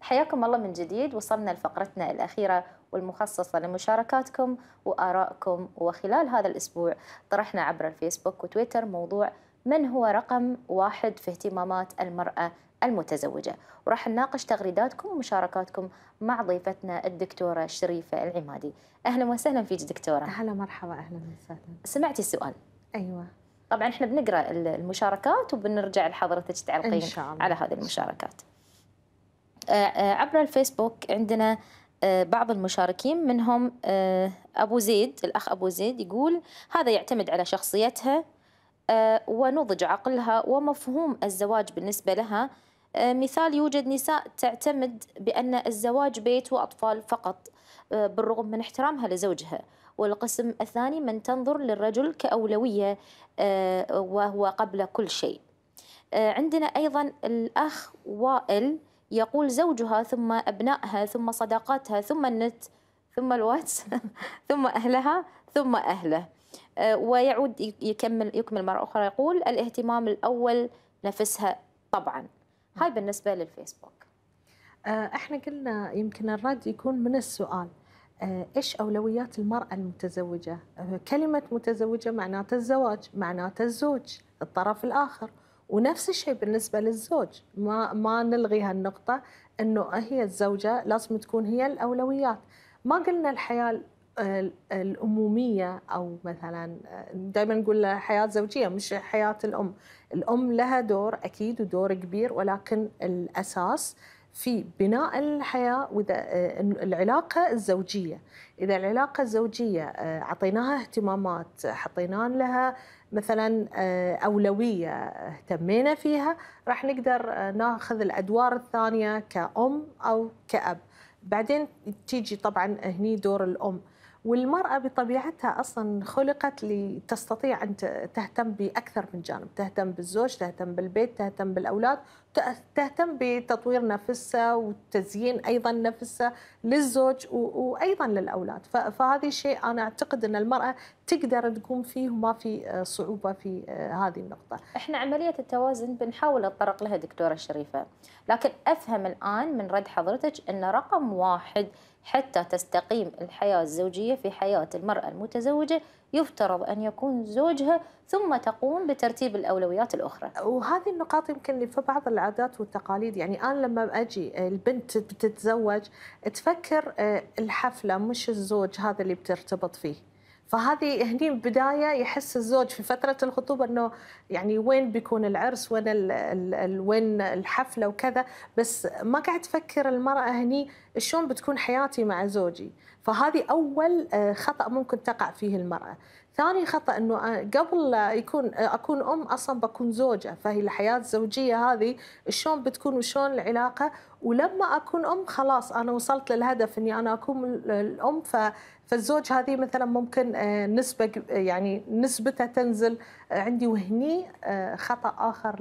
حياكم الله من جديد وصلنا لفقرتنا الأخيرة والمخصصة لمشاركاتكم وآرائكم وخلال هذا الأسبوع طرحنا عبر الفيسبوك وتويتر موضوع من هو رقم واحد في اهتمامات المرأة المتزوجة وراح نناقش تغريداتكم ومشاركاتكم مع ضيفتنا الدكتورة شريفة العمادي أهلا وسهلا فيك دكتورة أهلا مرحبا أهلا وسهلا سمعتي السؤال أيوة طبعا احنا بنقرا المشاركات وبنرجع لحضرتك تعلقين على هذه المشاركات آه، آه، عبر الفيسبوك عندنا آه، بعض المشاركين منهم ابو زيد الاخ ابو زيد يقول هذا يعتمد على شخصيتها ونضج عقلها ومفهوم الزواج بالنسبه لها آه، مثال يوجد نساء تعتمد بأن الزواج بيت وأطفال فقط آه، بالرغم من احترامها لزوجها والقسم الثاني من تنظر للرجل كأولوية آه، وهو قبل كل شيء عندنا أيضا الأخ وائل يقول زوجها ثم أبنائها ثم صداقاتها ثم النت ثم الواتس ثم أهلها ثم أهله ويعود يكمل يكمل مرة أخرى يقول الاهتمام الأول نفسها طبعا هاي بالنسبه للفيسبوك آه، احنا قلنا يمكن الرد يكون من السؤال آه، ايش اولويات المراه المتزوجه آه، كلمه متزوجه معناته الزواج معناته الزوج الطرف الاخر ونفس الشيء بالنسبه للزوج ما ما نلغي هالنقطه انه هي الزوجه لازم تكون هي الاولويات ما قلنا الحياه الأمومية أو مثلا دائما نقول حياة زوجية مش حياة الأم الأم لها دور أكيد ودور كبير ولكن الأساس في بناء الحياة وإذا العلاقة الزوجية إذا العلاقة الزوجية أعطيناها اهتمامات حطينا لها مثلا أولوية اهتمينا فيها راح نقدر ناخذ الأدوار الثانية كأم أو كأب بعدين تيجي طبعا هني دور الأم والمرأة بطبيعتها أصلا خلقت لتستطيع أن تهتم بأكثر من جانب تهتم بالزوج تهتم بالبيت تهتم بالأولاد تهتم بتطوير نفسها وتزيين أيضا نفسها للزوج وأيضا للأولاد فهذا شيء أنا أعتقد أن المرأة تقدر تقوم فيه وما في صعوبة في هذه النقطة إحنا عملية التوازن بنحاول نتطرق لها دكتورة شريفة لكن أفهم الآن من رد حضرتك أن رقم واحد حتى تستقيم الحياة الزوجية في حياة المرأة المتزوجة يفترض أن يكون زوجها ثم تقوم بترتيب الأولويات الأخرى وهذه النقاط يمكن في بعض العادات والتقاليد يعني أنا لما أجي آه، البنت بتتزوج تفكر آه، الحفلة مش الزوج هذا اللي بترتبط فيه فهذه هني بدايه يحس الزوج في فتره الخطوبه انه يعني وين بيكون العرس وين الـ الـ الـ وين الحفله وكذا بس ما قاعد تفكر المراه هني شلون بتكون حياتي مع زوجي فهذه اول آه، خطا ممكن تقع فيه المراه ثاني خطا انه قبل يكون اكون ام اصلا بكون زوجه فهي الحياه الزوجيه هذه شلون بتكون وشلون العلاقه ولما اكون ام خلاص انا وصلت للهدف اني انا اكون الام ف فالزوج هذه مثلا ممكن نسبة يعني نسبته تنزل عندي وهني خطأ آخر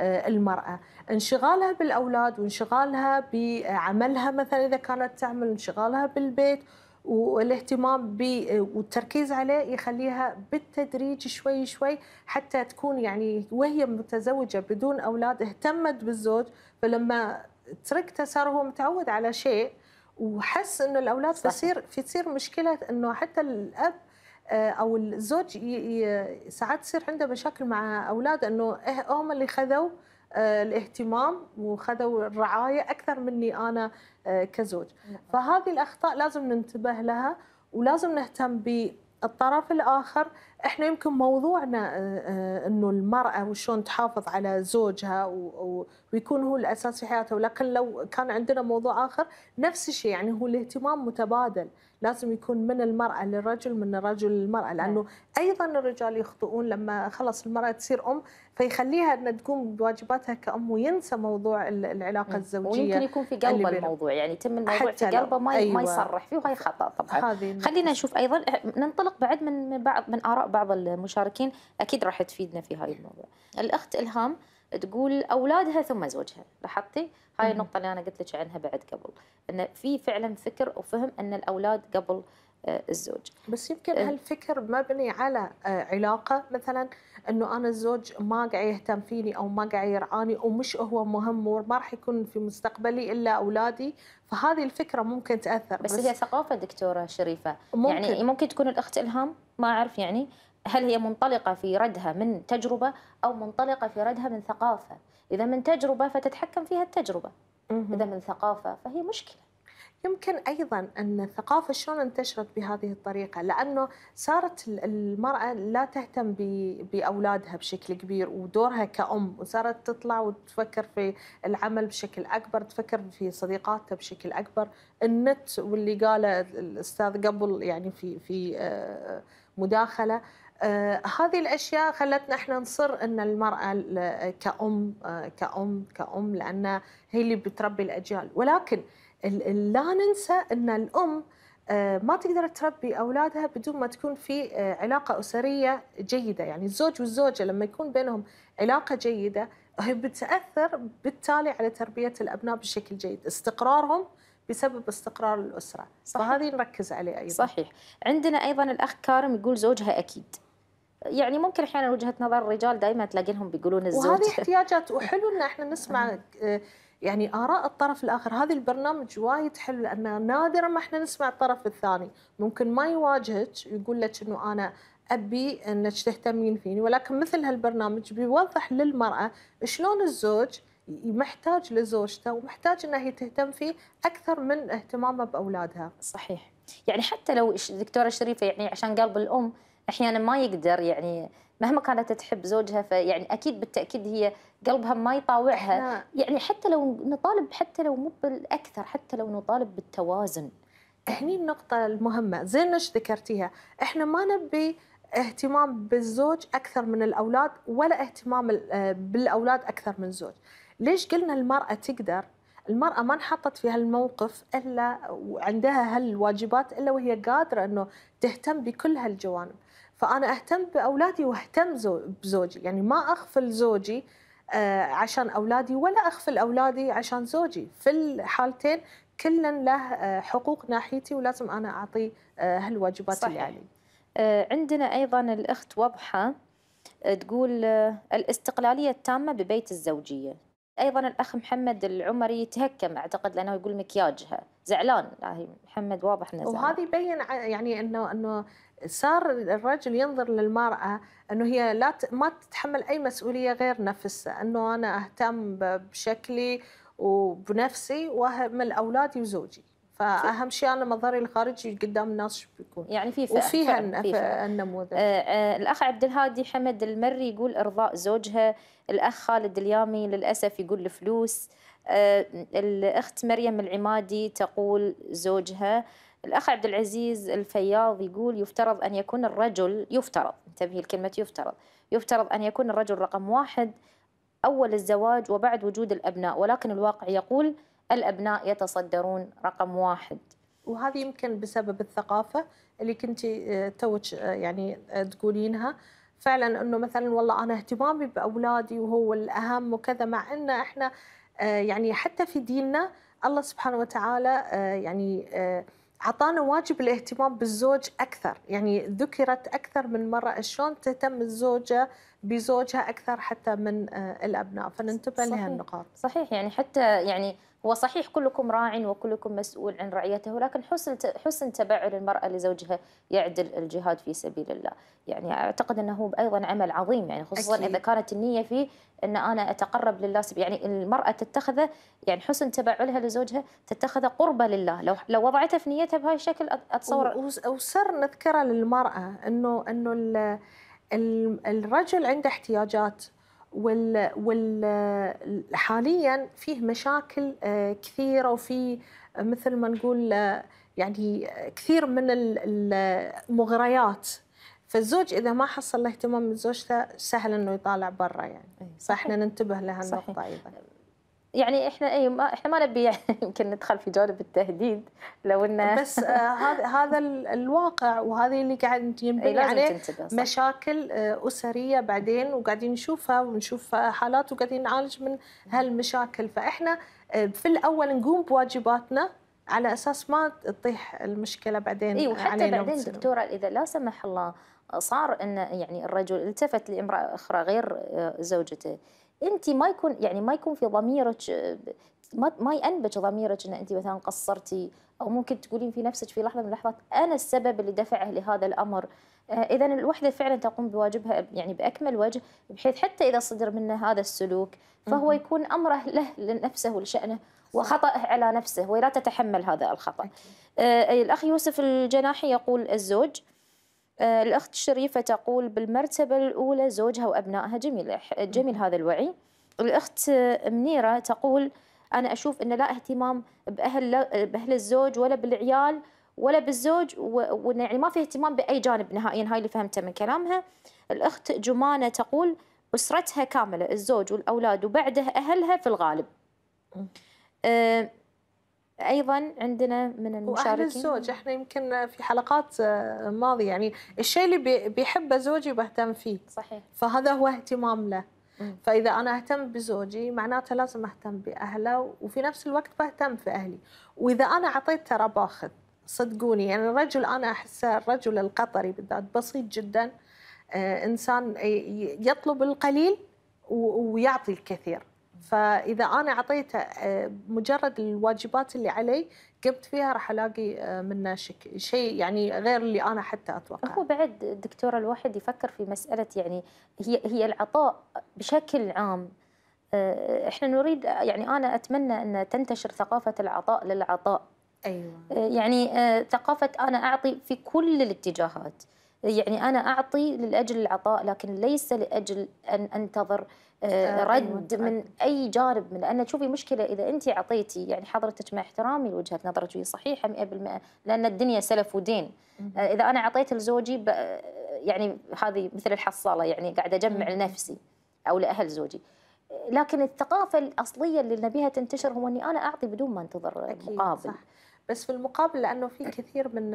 للمرأة انشغالها بالأولاد وانشغالها بعملها مثلا إذا كانت تعمل انشغالها بالبيت والاهتمام والتركيز عليه يخليها بالتدريج شوي شوي حتى تكون يعني وهي متزوجه بدون اولاد اهتمت بالزوج فلما تركته صار هو متعود على شيء وحس انه الاولاد صح. بصير في تصير مشكله انه حتى الاب آه، او الزوج ساعات تصير عنده مشاكل مع اولاده انه إيه هم اللي خذوا آه، الاهتمام وخذوا الرعايه اكثر مني انا آه، كزوج نعم. فهذه الاخطاء لازم ننتبه لها ولازم نهتم بالطرف الاخر احنا يمكن موضوعنا آه، انه المراه وشون تحافظ على زوجها ويكون هو الاساس في حياتها ولكن لو كان عندنا موضوع اخر نفس الشيء يعني هو الاهتمام متبادل لازم يكون من المرأة للرجل من الرجل للمرأة نعم. لأنه أيضا الرجال يخطئون لما خلص المرأة تصير أم فيخليها أن تقوم بواجباتها كأم وينسى موضوع العلاقة نعم. الزوجية ويمكن يكون في قلب الموضوع يعني يتم الموضوع في قلبه ما أيوة. ما يصرح فيه وهي خطأ طبعا خلينا نشوف أيضا ننطلق بعد من بعض من آراء بعض المشاركين أكيد راح تفيدنا في هذا الموضوع الأخت إلهام تقول اولادها ثم زوجها لاحظتي هاي النقطه اللي انا قلت لك عنها بعد قبل ان في فعلا فكر وفهم ان الاولاد قبل آه، الزوج بس يمكن آه، هالفكر مبني على آه، علاقه مثلا انه انا الزوج ما قاعد يهتم فيني او ما قاعد يرعاني ومش هو مهم وما راح يكون في مستقبلي الا اولادي فهذه الفكره ممكن تاثر بس, بس هي ثقافه دكتوره شريفه يعني ممكن يعني ممكن تكون الاخت الهام ما اعرف يعني هل هي منطلقة في ردها من تجربة أو منطلقة في ردها من ثقافة إذا من تجربة فتتحكم فيها التجربة إذا من ثقافة فهي مشكلة يمكن ايضا ان الثقافه شلون انتشرت بهذه الطريقه لانه صارت المراه لا تهتم باولادها بشكل كبير ودورها كام وصارت تطلع وتفكر في العمل بشكل اكبر تفكر في صديقاتها بشكل اكبر النت واللي قاله الاستاذ قبل يعني في في آه، مداخله آه، هذه الاشياء خلتنا احنا نصر ان المراه كأم آه، كأم كأم لان هي اللي بتربي الاجيال ولكن لا ننسى ان الام آه، ما تقدر تربي اولادها بدون ما تكون في علاقه اسريه جيده يعني الزوج والزوجه لما يكون بينهم علاقه جيده هي بتاثر بالتالي على تربيه الابناء بشكل جيد استقرارهم بسبب استقرار الاسره صحيح. فهذه نركز عليه ايضا صحيح عندنا ايضا الاخ كارم يقول زوجها اكيد يعني ممكن احيانا وجهه نظر الرجال دائما تلاقينهم بيقولون الزوج وهذه احتياجات وحلو ان احنا نسمع آه، يعني اراء الطرف الاخر هذا البرنامج وايد حلو لان نادرا ما احنا نسمع الطرف الثاني ممكن ما يواجهك يقول لك انه انا ابي انك تهتمين فيني ولكن مثل هالبرنامج بيوضح للمراه شلون الزوج محتاج لزوجته ومحتاج انها هي تهتم فيه اكثر من اهتمامه باولادها. صحيح. يعني حتى لو دكتوره شريفه يعني عشان قلب الام احيانا ما يقدر يعني مهما كانت تحب زوجها فيعني اكيد بالتاكيد هي قلبها ما يطاوعها نعم. يعني حتى لو نطالب حتى لو مو بالاكثر حتى لو نطالب بالتوازن هني النقطة المهمة زين ايش ذكرتيها احنا ما نبي اهتمام بالزوج اكثر من الاولاد ولا اهتمام بالاولاد اكثر من الزوج ليش قلنا المرأة تقدر المرأة ما انحطت في هالموقف إلا وعندها هالواجبات إلا وهي قادرة أنه تهتم بكل هالجوانب فأنا أهتم بأولادي وأهتم بزوجي يعني ما أغفل زوجي آه، عشان أولادي ولا أغفل أولادي عشان زوجي في الحالتين كلا له آه، حقوق ناحيتي ولازم أنا أعطيه آه، هالواجبات صحيح. اللي علي عندنا أيضا الأخت وضحة تقول الاستقلالية التامة ببيت الزوجية ايضا الاخ محمد العمري يتهكم اعتقد لانه يقول مكياجها زعلان آه، محمد واضح انه زعلان وهذه يبين يعني انه انه صار الرجل ينظر للمراه انه هي لا ما تتحمل اي مسؤوليه غير نفسها انه انا اهتم بشكلي وبنفسي واهمل اولادي وزوجي فاهم شيء انا مظهري الخارجي قدام الناس شو بيكون يعني في فئة وفيها النموذج آه، آه، الاخ عبد الهادي حمد المري يقول ارضاء زوجها الاخ خالد اليامي للاسف يقول الفلوس آه، الاخت مريم العمادي تقول زوجها الاخ عبد العزيز الفياض يقول يفترض ان يكون الرجل يفترض انتبهي لكلمه يفترض يفترض ان يكون الرجل رقم واحد اول الزواج وبعد وجود الابناء ولكن الواقع يقول الأبناء يتصدرون رقم واحد وهذه يمكن بسبب الثقافة اللي كنت آه، توج آه، يعني آه، تقولينها فعلا انه مثلا والله انا اهتمامي باولادي وهو الاهم وكذا مع ان احنا يعني حتى في ديننا الله سبحانه وتعالى يعني اعطانا واجب الاهتمام بالزوج اكثر يعني ذكرت اكثر من مره شلون تهتم الزوجه بزوجها اكثر حتى من آه، الابناء فننتبه لهالنقاط صحيح يعني حتى يعني هو صحيح كلكم راع وكلكم مسؤول عن رعيته ولكن حسن حسن تبعل المراه لزوجها يعدل الجهاد في سبيل الله، يعني اعتقد انه ايضا عمل عظيم يعني خصوصا أكيد. اذا كانت النيه فيه ان انا اتقرب لله يعني المراه تتخذ يعني حسن تبعلها لزوجها تتخذ قربه لله، لو لو وضعتها في نيتها بهذا الشكل اتصور وسر نذكره للمراه انه انه الرجل عنده احتياجات وال وال حاليا فيه مشاكل آه، كثيره وفي مثل ما نقول آه، يعني كثير من المغريات فالزوج اذا ما حصل له اهتمام من زوجته سهل انه يطالع برا يعني فاحنا إيه، ننتبه لهالنقطه ايضا يعني احنا اي ما احنا ما نبي يعني يمكن ندخل في جانب التهديد لو انه بس هذا آه هذا الواقع وهذه اللي قاعد ينبني إيه، عليه مشاكل آه اسريه بعدين وقاعدين نشوفها ونشوف آه، حالات وقاعدين نعالج من هالمشاكل فاحنا آه في الاول نقوم بواجباتنا على اساس ما تطيح المشكله بعدين اي وحتى بعدين دكتوره اذا لا سمح الله صار ان يعني الرجل التفت لامراه اخرى غير آه، زوجته انت ما يكون يعني ما يكون في ضميرك ما ما ينبج ضميرك ان انت مثلا قصرتي او ممكن تقولين في نفسك في لحظه من اللحظات انا السبب اللي دفعه لهذا الامر آه، اذا الوحده فعلا تقوم بواجبها يعني باكمل وجه بحيث حتى اذا صدر منه هذا السلوك فهو يكون امره له لنفسه ولشانه وخطأه على نفسه ولا تتحمل هذا الخطأ. آه، الأخ يوسف الجناحي يقول الزوج آه، الأخت شريفة تقول بالمرتبة الأولى زوجها وأبنائها جميل جميل هذا الوعي الأخت آه، منيرة تقول أنا أشوف أن لا اهتمام بأهل, بأهل الزوج ولا بالعيال ولا بالزوج وإن يعني ما في اهتمام بأي جانب نهائيا هاي اللي فهمته من كلامها الأخت جمانة تقول أسرتها كاملة الزوج والأولاد وبعدها أهلها في الغالب ايضا عندنا من المشاركين واهل الزوج احنا يمكن في حلقات آه، ماضيه يعني الشيء اللي بيحبه زوجي بهتم فيه صحيح فهذا هو اهتمام له فاذا انا اهتم بزوجي معناته لازم اهتم باهله وفي نفس الوقت بهتم في اهلي واذا انا اعطيت ترى باخذ صدقوني يعني الرجل انا احسه الرجل القطري بالذات بسيط جدا آه، انسان يطلب القليل ويعطي الكثير فاذا انا اعطيته آه، مجرد الواجبات اللي علي قمت فيها راح الاقي آه، منه شك... شيء يعني غير اللي انا حتى اتوقع هو بعد دكتوره الواحد يفكر في مساله يعني هي هي العطاء بشكل عام آه، احنا نريد يعني انا اتمنى ان تنتشر ثقافه العطاء للعطاء ايوه يعني ثقافه انا اعطي في كل الاتجاهات يعني انا اعطي لاجل العطاء لكن ليس لاجل ان انتظر آه، آه، أيوة، رد من اي جانب من لان تشوفي مشكله اذا انت اعطيتي يعني حضرتك مع احترامي لوجهه نظرك وهي صحيحه 100% لان الدنيا سلف ودين آه، اذا انا اعطيت لزوجي يعني هذه مثل الحصاله يعني قاعده اجمع لنفسي او لاهل زوجي لكن الثقافه الاصليه اللي نبيها تنتشر هو اني انا اعطي بدون ما انتظر مقابل صح. بس في المقابل لانه في كثير من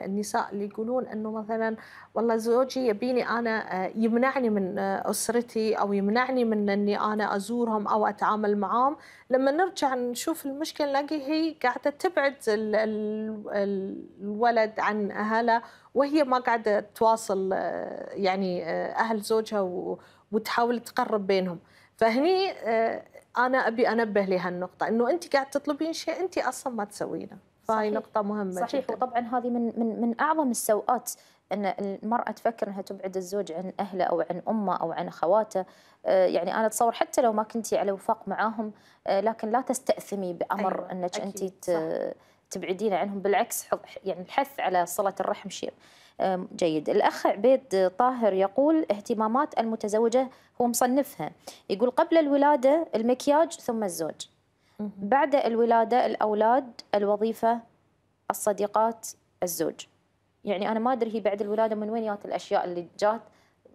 النساء اللي يقولون انه مثلا والله زوجي يبيني انا آه، يمنعني من آه، اسرتي او يمنعني من اني انا ازورهم او اتعامل معاهم لما نرجع نشوف المشكله نلاقي هي قاعده تبعد الولد عن اهله وهي ما قاعده تواصل آه، يعني اهل زوجها وتحاول تقرب بينهم فهني انا ابي انبه لهالنقطه انه انت قاعد تطلبين شيء انت اصلا ما تسوينه فهي نقطه مهمه صحيح جداً. وطبعا هذه من من من اعظم السوءات ان المراه تفكر انها تبعد الزوج عن اهله او عن امه او عن اخواته آه، يعني انا اتصور حتى لو ما كنتي على وفاق معاهم آه، لكن لا تستاثمي بامر أيوة. انك انت تبعدين عنهم بالعكس يعني الحث على صله الرحم شيء جيد الأخ عبيد طاهر يقول اهتمامات المتزوجة هو مصنفها يقول قبل الولادة المكياج ثم الزوج بعد الولادة الأولاد الوظيفة الصديقات الزوج يعني أنا ما أدري هي بعد الولادة من وين جات الأشياء اللي جات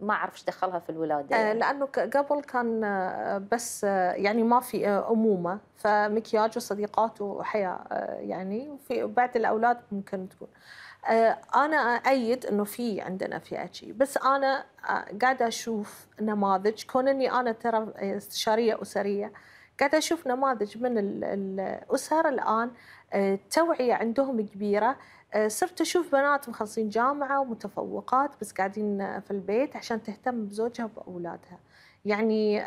ما اعرف ايش دخلها في الولاده يعني. لانه قبل كان آه، بس آه، يعني ما في امومه فمكياج وصديقات وحياه يعني وفي بعد الاولاد ممكن تكون آه، انا ايد انه في عندنا فئه شيء بس انا آه، قاعده اشوف نماذج كون اني انا ترى استشاريه آه، اسريه قاعده اشوف نماذج من الاسر الان التوعيه عندهم كبيره صرت اشوف بنات مخلصين جامعه ومتفوقات بس قاعدين في البيت عشان تهتم بزوجها وباولادها يعني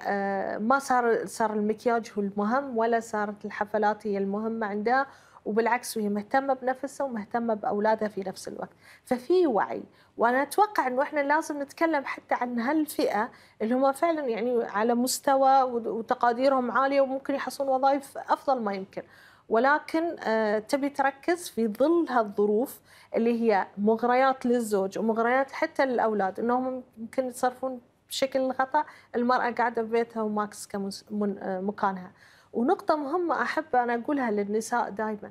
ما صار صار المكياج هو المهم ولا صارت الحفلات هي المهمه عندها وبالعكس وهي مهتمه بنفسها ومهتمه باولادها في نفس الوقت ففي وعي وانا اتوقع انه احنا لازم نتكلم حتى عن هالفئه اللي هم فعلا يعني على مستوى وتقاديرهم عاليه وممكن يحصلون وظائف افضل ما يمكن ولكن آه، تبي تركز في ظل هالظروف اللي هي مغريات للزوج ومغريات حتى للاولاد انهم ممكن يتصرفون بشكل خطا المراه قاعده ببيتها وماكس آه، مكانها ونقطة مهمة أحب أنا أقولها للنساء دائما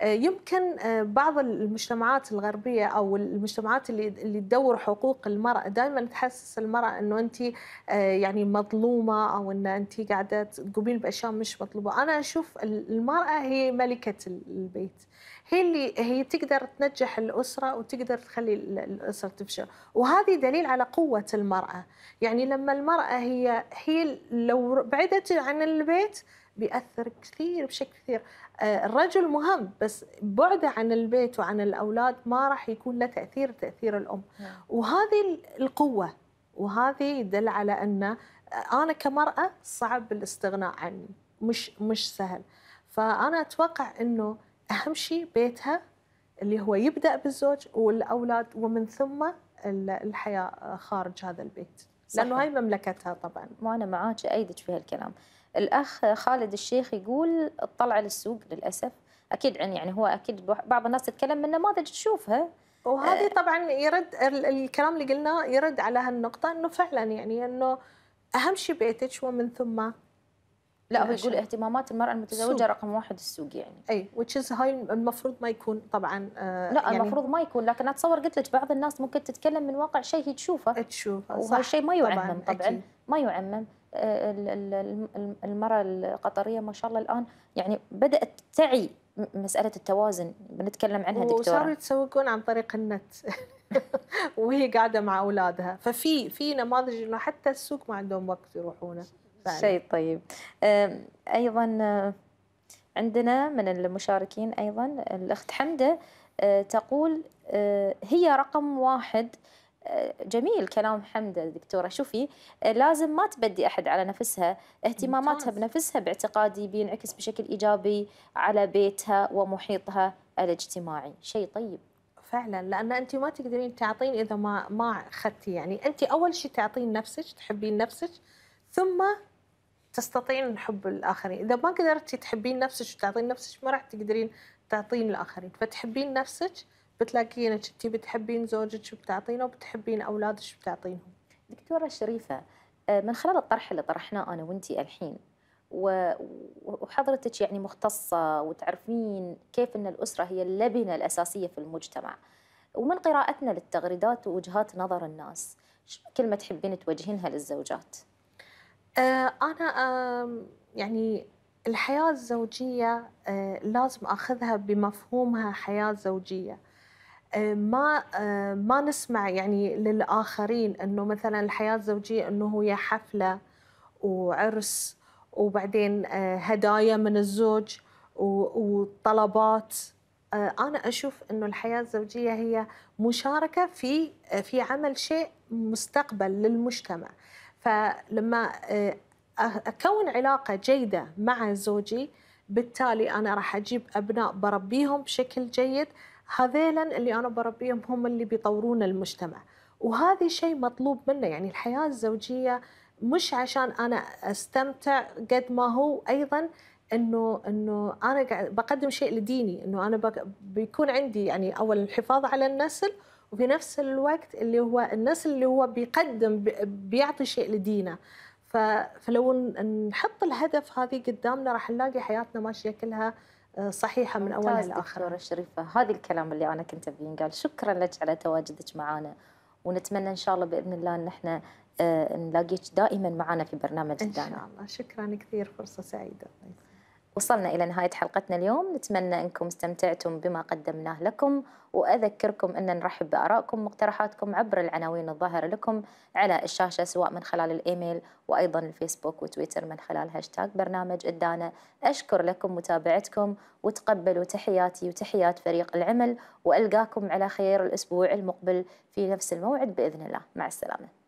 آه، يمكن آه، بعض المجتمعات الغربية أو المجتمعات اللي اللي تدور حقوق المرأة دائما تحسس المرأة أنه أنت آه، يعني مظلومة أو أن أنت قاعدة تقومين بأشياء مش مطلوبة أنا أشوف المرأة هي ملكة البيت هي اللي هي تقدر تنجح الأسرة وتقدر تخلي الأسرة تفشل وهذه دليل على قوة المرأة يعني لما المرأة هي هي لو بعدت عن البيت بيأثر كثير بشكل كثير آه، الرجل مهم بس بعده عن البيت وعن الأولاد ما راح يكون له تأثير تأثير الأم نعم. وهذه القوة وهذه يدل على أن آه، أنا كمرأة صعب الاستغناء عن مش مش سهل فأنا أتوقع أنه أهم شيء بيتها اللي هو يبدأ بالزوج والأولاد ومن ثم الحياة خارج هذا البيت صحيح. لأنه هاي مملكتها طبعا وأنا معاك أيدك في هالكلام الاخ خالد الشيخ يقول الطلعه للسوق للاسف اكيد يعني, يعني هو اكيد بعض الناس تتكلم من نماذج تشوفها وهذه آه. طبعا يرد الكلام اللي قلناه يرد على هالنقطه انه فعلا يعني انه اهم شيء بيتك ومن ثم لا هو يقول اهتمامات المرأة المتزوجة سوق. رقم واحد السوق يعني اي وتشز هاي المفروض ما يكون طبعا آه لا يعني المفروض ما يكون لكن اتصور قلت لك بعض الناس ممكن تتكلم من واقع شيء هي تشوفه تشوفه وهذا الشيء ما يعمم طبعا, طبعاً ما يعمم آه، المرأة القطرية ما شاء الله الآن يعني بدأت تعي مسألة التوازن بنتكلم عنها دكتورة وصاروا يتسوقون عن طريق النت وهي قاعدة مع أولادها ففي في نماذج إنه حتى السوق ما عندهم وقت يروحونه شيء طيب أيضا آه، عندنا من المشاركين أيضا الأخت حمدة آه، تقول هي رقم واحد جميل كلام حمده دكتوره شوفي لازم ما تبدي احد على نفسها اهتماماتها بنفسها باعتقادي بينعكس بشكل ايجابي على بيتها ومحيطها الاجتماعي شيء طيب فعلا لان انت ما تقدرين تعطين اذا ما ما اخذتي يعني انت اول شيء تعطين نفسك تحبين نفسك ثم تستطيعين حب الاخرين اذا ما قدرتي تحبين نفسك وتعطين نفسك ما راح تقدرين تعطين الاخرين فتحبين نفسك بتلاقينك انت إيه، بتحبين زوجك بتعطينه وبتحبين اولادك بتعطينهم دكتوره شريفه آه، من خلال الطرح اللي طرحناه انا وانت الحين وحضرتك يعني مختصه وتعرفين كيف ان الاسره هي اللبنه الاساسيه في المجتمع ومن قراءتنا للتغريدات ووجهات نظر الناس شو كلمه تحبين توجهينها للزوجات آه، انا يعني الحياة الزوجية آه، لازم أخذها بمفهومها حياة زوجية ما آه، ما نسمع يعني للاخرين انه مثلا الحياه الزوجيه انه هي حفله وعرس وبعدين آه، هدايا من الزوج وطلبات آه، انا اشوف انه الحياه الزوجيه هي مشاركه في في عمل شيء مستقبل للمجتمع فلما اكون علاقه جيده مع زوجي بالتالي انا راح اجيب ابناء بربيهم بشكل جيد هذيلا اللي انا بربيهم هم اللي بيطورون المجتمع وهذا شيء مطلوب منا يعني الحياه الزوجيه مش عشان انا استمتع قد ما هو ايضا انه انه انا قاعد بقدم شيء لديني انه انا بيكون عندي يعني اولا الحفاظ على النسل وفي نفس الوقت اللي هو النسل اللي هو بيقدم بيعطي شيء لدينه فلو نحط الهدف هذه قدامنا راح نلاقي حياتنا ماشيه كلها صحيحة من أول لآخر دكتورة شريفة هذه الكلام اللي أنا كنت أبي ينقال شكرا لك على تواجدك معنا ونتمنى إن شاء الله بإذن الله أن احنا آه، نلاقيك دائما معنا في برنامج إن شاء الله شكرا كثير فرصة سعيدة وصلنا إلى نهاية حلقتنا اليوم نتمنى أنكم استمتعتم بما قدمناه لكم وأذكركم أن نرحب بآرائكم واقتراحاتكم عبر العناوين الظاهرة لكم على الشاشة سواء من خلال الإيميل وأيضا الفيسبوك وتويتر من خلال هاشتاغ برنامج إدانة أشكر لكم متابعتكم وتقبلوا تحياتي وتحيات فريق العمل وألقاكم على خير الأسبوع المقبل في نفس الموعد بإذن الله مع السلامة